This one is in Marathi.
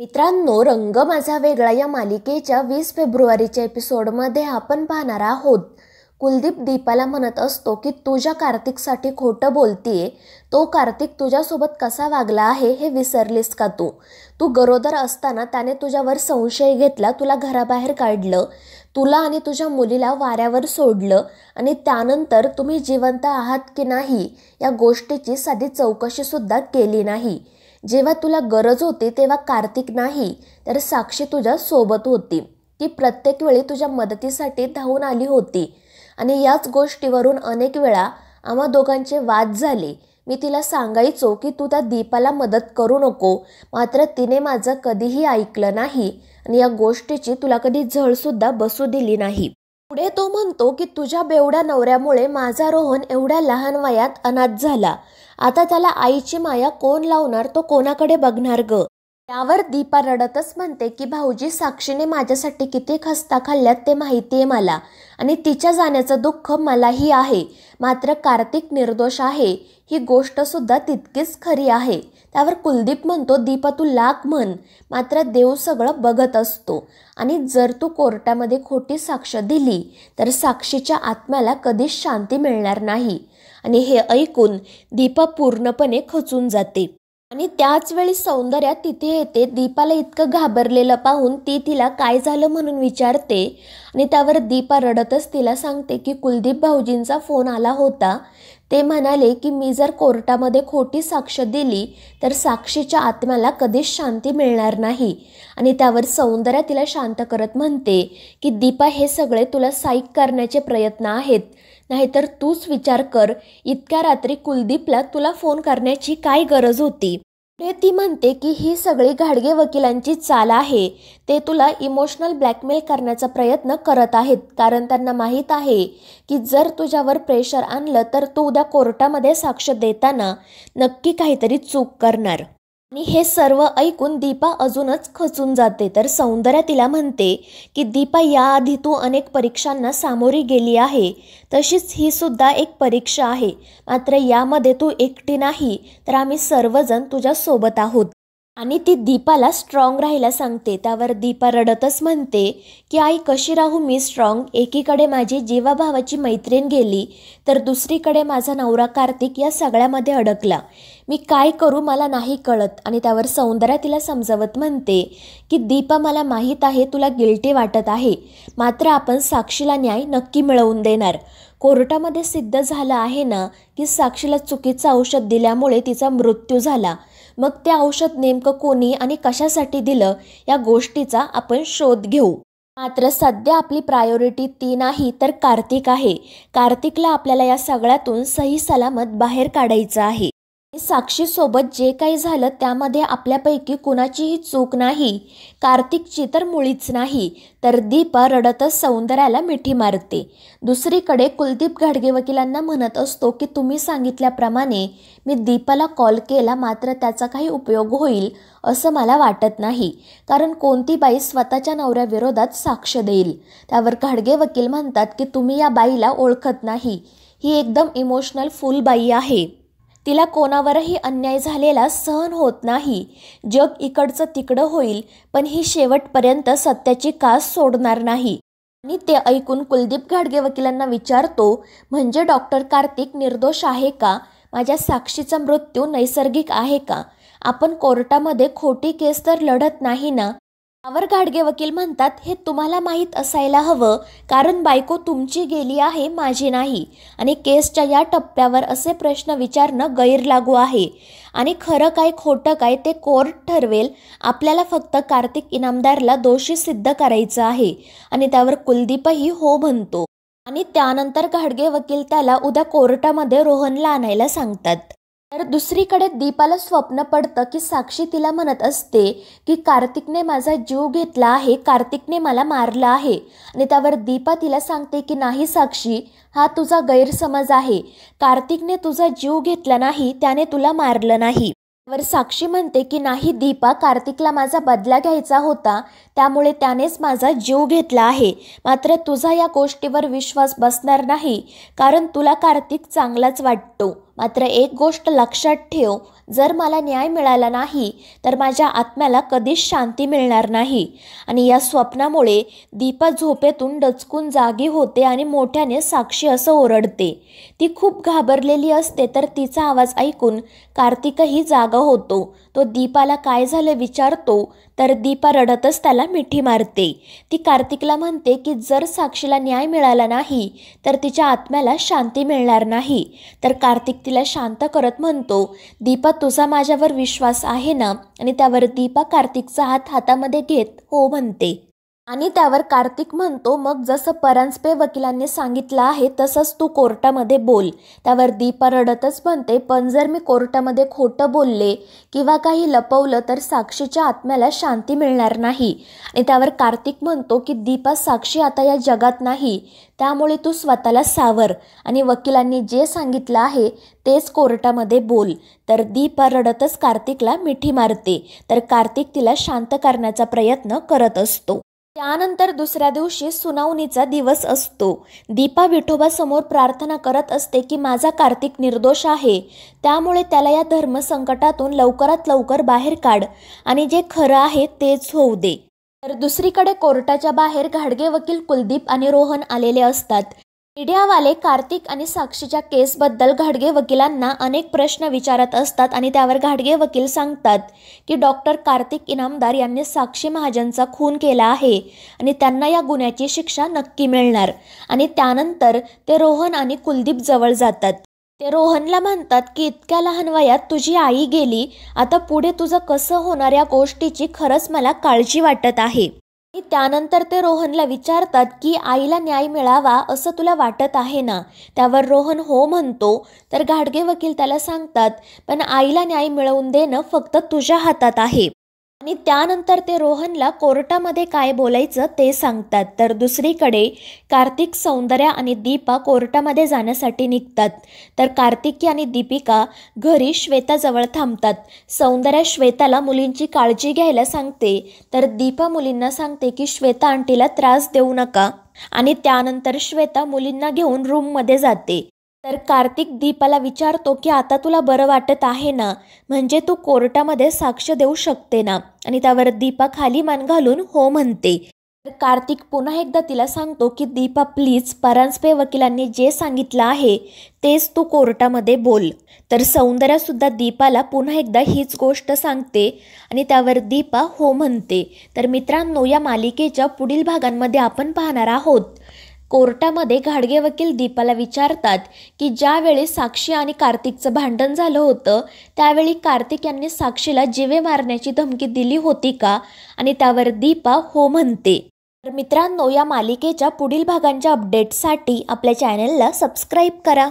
मित्रांनो रंग माझा वेगळा या मालिकेच्या वीस फेब्रुवारीच्या एपिसोडमध्ये आपण पाहणार आहोत कुलदीप दीपाला म्हणत असतो की तुझ्या कार्तिकसाठी खोटं बोलतीये तो कार्तिक तुझ्यासोबत कसा वागला आहे हे विसरलीस का तू तू गरोदर असताना त्याने तुझ्यावर संशय घेतला तुला घराबाहेर काढलं तुला आणि तुझ्या मुलीला वाऱ्यावर सोडलं आणि त्यानंतर तुम्ही जिवंत आहात की नाही या गोष्टीची साधी चौकशीसुद्धा केली नाही जेव्हा तुला गरज होती तेव्हा कार्तिक नाही तर साक्षी तुझ्या सोबत होती ती प्रत्येक वेळी तुझ्या मदतीसाठी धावून आली होती आणि याच गोष्टीवरून अनेक वेळा आम्हा दोघांचे वाद झाले मी तिला सांगायचो की तू त्या दीपाला मदत करू नको मात्र तिने माझं कधीही ऐकलं नाही आणि या गोष्टीची तुला कधी झळसुद्धा बसू दिली नाही पुढे तो म्हणतो की तुझ्या बेवड्या नवऱ्यामुळे माझा रोहन एवढ्या लहान वयात अनाथ झाला आता त्याला आईची माया कोण लावणार तो कोणाकडे बघणार ग त्यावर दीपा रडतच म्हणते की भाऊजी साक्षीने माझ्यासाठी किती खस्ता खाल्ल्यात ते माहिती आहे मला आणि तिच्या जाण्याचं दुःख मलाही आहे मात्र कार्तिक निर्दोष आहे ही गोष्ट सुद्धा तितकीच खरी आहे त्यावर कुलदीप म्हणतो दीपा तू लाख म्हण मात्र देव सगळं बघत असतो आणि जर तू कोर्टामध्ये खोटी साक्ष दिली तर साक्षीच्या आत्म्याला कधीच शांती मिळणार नाही आणि हे ऐकून दीपा पूर्णपणे खचून जाते आणि त्याच वेळी सौंदर्या तिथे येते दीपाला इतकं घाबरलेलं पाहून ती तिला काय झालं म्हणून विचारते आणि त्यावर दीपा रडतच तिला सांगते की कुलदीप भाऊजींचा फोन आला होता ते म्हणाले की मी जर कोर्टामध्ये खोटी साक्ष दिली तर साक्षीच्या आत्म्याला कधीच शांती मिळणार नाही आणि त्यावर सौंदर्या तिला शांत करत म्हणते की दीपा हे सगळे तुला साईक करण्याचे प्रयत्न आहेत नाहीतर तूच विचार कर इतक्या रात्री कुलदीपला तुला फोन करण्याची काय गरज होती ती म्हणते की ही सगळी घाडगे वकिलांची चाल आहे ते तुला इमोशनल ब्लॅकमेल करण्याचा प्रयत्न करत आहेत कारण त्यांना माहीत आहे की जर तुझ्यावर प्रेशर आणलं तर तू उद्या कोर्टामध्ये साक्ष देताना नक्की काहीतरी चूक करणार आणि हे सर्व ऐकून दीपा अजूनच खचून जाते तर सौंदर्या तिला म्हणते की दीपा याआधी तू अनेक परीक्षांना सामोरी गेली आहे तशीच ही सुद्धा एक परीक्षा आहे मात्र यामध्ये तू एकटी नाही तर आम्ही सर्वजण तुझ्यासोबत आहोत आणि ती दीपाला स्ट्रॉंग राहायला सांगते त्यावर दीपा रडतच म्हणते की आई कशी राहू मी स्ट्रॉंग एकीकडे माझी जीवाभावाची मैत्रीण गेली तर दुसरीकडे माझा नवरा कार्तिक या सगळ्यामध्ये अडकला मी काय करू मला नाही कळत आणि त्यावर सौंदर्य तिला समजवत म्हणते की दीपा मला माहीत आहे तुला गिल्टी वाटत आहे मात्र आपण साक्षीला न्याय नक्की मिळवून देणार कोर्टामध्ये सिद्ध झालं आहे ना की साक्षीला चुकीचं औषध दिल्यामुळे तिचा मृत्यू झाला मग ते औषध नेमकं कोणी आणि कशासाठी दिलं या गोष्टीचा आपण शोध घेऊ मात्र सध्या आपली प्रायोरिटी ती नाही तर कार्तिक आहे कार्तिकला आपल्याला या सगळ्यातून सही सलामत बाहेर काढायचं आहे साक्षीसोबत जे काही झालं त्यामध्ये आपल्यापैकी कुणाचीही चूक नाही कार्तिकची तर मुळीच नाही तर दीपा रडतच सौंदर्याला मिठी मारते दुसरीकडे कुलदीप घाडगे वकिलांना म्हणत असतो की तुम्ही सांगितल्याप्रमाणे मी दीपाला कॉल केला मात्र त्याचा काही उपयोग होईल असं मला वाटत नाही कारण कोणती बाई स्वतःच्या नवऱ्याविरोधात साक्ष देईल त्यावर घाडगे वकील म्हणतात की तुम्ही या बाईला ओळखत नाही ही एकदम इमोशनल फुल बाई आहे तिला कोणावरही अन्याय झालेला सहन होत नाही जग इकडचं तिकडं होईल पण ही शेवटपर्यंत सत्याची कास सोडणार नाही आणि ते ऐकून कुलदीप घाडगे वकिलांना विचारतो म्हणजे डॉक्टर कार्तिक निर्दोष आहे का माझ्या साक्षीचा मृत्यू नैसर्गिक आहे का आपण कोर्टामध्ये खोटी केस तर लढत नाही ना त्यावर गाडगे वकील म्हणतात हे तुम्हाला माहीत असायला हवं कारण बायको तुमची गेली आहे माझी नाही आणि केसच्या या टप्प्यावर असे प्रश्न विचारणं गैरलागू आहे आणि खरं काय खोटं काय ते कोर्ट ठरवेल आपल्याला फक्त कार्तिक इनामदारला दोषी सिद्ध करायचं आहे आणि त्यावर कुलदीपही हो म्हणतो आणि त्यानंतर घाडगे वकील त्याला उद्या कोर्टामध्ये रोहनला आणायला सांगतात तर दुसरीकडे दीपाला स्वप्न पडतं की साक्षी तिला म्हणत असते की कार्तिकने माझा जीव घेतला आहे कार्तिकने मला मारला आहे आणि त्यावर दीपा तिला सांगते की नाही साक्षी हा तुझा गैरसमज आहे कार्तिकने तुझा जीव घेतला नाही त्याने तुला मारलं नाही वर साक्षी म्हणते की नाही दीपा कार्तिकला माझा बदला घ्यायचा होता त्यामुळे त्यानेच माझा जीव घेतला आहे मात्र तुझा या गोष्टीवर विश्वास बसणार नाही कारण तुला कार्तिक चांगलाच वाटतो मात्र एक गोष्ट लक्षात ठेव जर मला न्याय मिळाला नाही तर माझ्या आत्म्याला कधीच शांती मिळणार नाही आणि या स्वप्नामुळे दीपा झोपेतून डचकून जागी होते आणि मोठ्याने साक्षी असं ओरडते ती खूप घाबरलेली असते तर तिचा आवाज ऐकून कार्तिकही जागा होतो तो दीपाला काय झालं विचारतो तर दीपा रडतच त्याला मिठी मारते ती कार्तिकला म्हणते की जर साक्षीला न्याय मिळाला नाही तर तिच्या आत्म्याला शांती मिळणार नाही तर कार्तिक तिला शांत करत म्हणतो दीपा तुझा माझ्यावर विश्वास आहे ना आणि त्यावर दीपा कार्तिकचा हात हातामध्ये घेत हो म्हणते आणि त्यावर कार्तिक म्हणतो मग जसं परांजपे वकिलांनी सांगितलं आहे तसंच तू कोर्टामध्ये बोल त्यावर दीपा रडतच म्हणते पण जर मी कोर्टामध्ये खोटं बोलले किंवा काही लपवलं तर साक्षीच्या आत्म्याला शांती मिळणार नाही आणि त्यावर कार्तिक म्हणतो की दीपा साक्षी आता या जगात नाही त्यामुळे तू स्वतःला सावर आणि वकिलांनी जे सांगितलं आहे तेच कोर्टामध्ये बोल तर दीपा रडतच कार्तिकला मिठी मारते तर कार्तिक तिला शांत करण्याचा प्रयत्न करत असतो त्यानंतर दुसऱ्या दिवशी सुनावणीचा दिवस असतो दीपा समोर प्रार्थना करत असते की माझा कार्तिक निर्दोष आहे त्यामुळे त्याला या धर्मसंकटातून लवकरात लवकर बाहेर काढ आणि जे खरं आहे तेच होऊ दे तर दुसरीकडे कोर्टाच्या बाहेर घाडगे वकील कुलदीप आणि रोहन आलेले असतात मीडियावाले कार्तिक आणि साक्षीच्या केसबद्दल घाडगे वकिलांना अनेक प्रश्न विचारत असतात आणि त्यावर घाडगे वकील सांगतात की डॉक्टर कार्तिक इनामदार यांनी साक्षी महाजनचा खून केला आहे आणि त्यांना या गुन्ह्याची शिक्षा नक्की मिळणार आणि त्यानंतर ते रोहन आणि कुलदीप जवळ जातात ते रोहनला म्हणतात की इतक्या लहान वयात तुझी आई गेली आता पुढे तुझं कसं होणार या गोष्टीची खरंच मला काळजी वाटत आहे आणि त्यानंतर ते रोहनला विचारतात की आईला न्याय मिळावा असं तुला वाटत आहे ना त्यावर रोहन हो म्हणतो तर गाडगे वकील त्याला सांगतात पण आईला न्याय मिळवून देणं फक्त तुझ्या हातात आहे आणि त्यानंतर ते रोहनला कोर्टामध्ये काय बोलायचं ते सांगतात तर दुसरीकडे कार्तिक सौंदर्या आणि दीपा कोर्टामध्ये जाण्यासाठी निघतात तर कार्तिकी आणि दीपिका घरी श्वेताजवळ थांबतात सौंदर्या श्वेताला मुलींची काळजी घ्यायला सांगते तर दीपा मुलींना सांगते की श्वेता आंटीला त्रास देऊ नका आणि त्यानंतर श्वेता मुलींना घेऊन रूममध्ये जाते तर कार्तिक दीपाला विचारतो की आता तुला बरं वाटत आहे ना म्हणजे तू कोर्टामध्ये साक्ष देऊ शकते ना आणि त्यावर दीपा खाली मान घालून हो म्हणते तर कार्तिक पुन्हा एकदा तिला सांगतो की दीपा प्लीज परांजपे वकिलांनी जे सांगितलं आहे तेच तू कोर्टामध्ये बोल तर सौंदर्यासुद्धा दीपाला पुन्हा एकदा हीच गोष्ट सांगते आणि त्यावर दीपा हो म्हणते तर मित्रांनो या मालिकेच्या पुढील भागांमध्ये आपण पाहणार आहोत कोर्टामध्ये घाडगे वकील दीपाला विचारतात की ज्यावेळी साक्षी आणि कार्तिकचं भांडण झालं होतं त्यावेळी कार्तिक यांनी साक्षीला जिवे मारण्याची धमकी दिली होती का आणि त्यावर दीपा हो म्हणते तर मित्रांनो या मालिकेच्या पुढील भागांच्या अपडेटसाठी आपल्या चॅनलला सबस्क्राईब करा